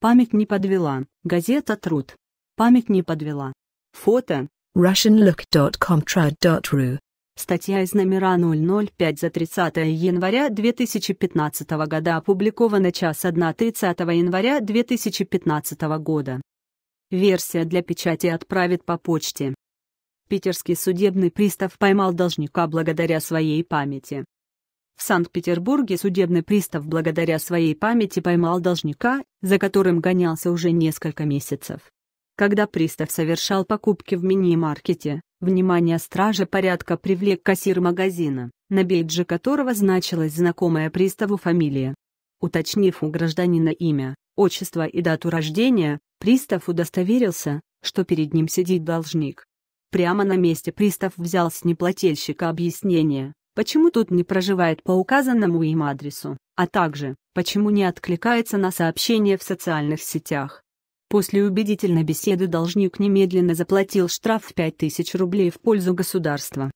Память не подвела. Газета «Труд». Память не подвела. Фото. russianlook.comtrad.ru Статья из номера 005 за 30 января 2015 года опубликована час 1 30 января 2015 года. Версия для печати отправит по почте. Питерский судебный пристав поймал должника благодаря своей памяти. В Санкт-Петербурге судебный пристав благодаря своей памяти поймал должника, за которым гонялся уже несколько месяцев. Когда пристав совершал покупки в мини-маркете, внимание стражи порядка привлек кассир магазина, на бейджи которого значилась знакомая приставу фамилия. Уточнив у гражданина имя, отчество и дату рождения, пристав удостоверился, что перед ним сидит должник. Прямо на месте пристав взял с неплательщика объяснение, почему тут не проживает по указанному им адресу, а также, почему не откликается на сообщения в социальных сетях. После убедительной беседы должник немедленно заплатил штраф в 5000 рублей в пользу государства.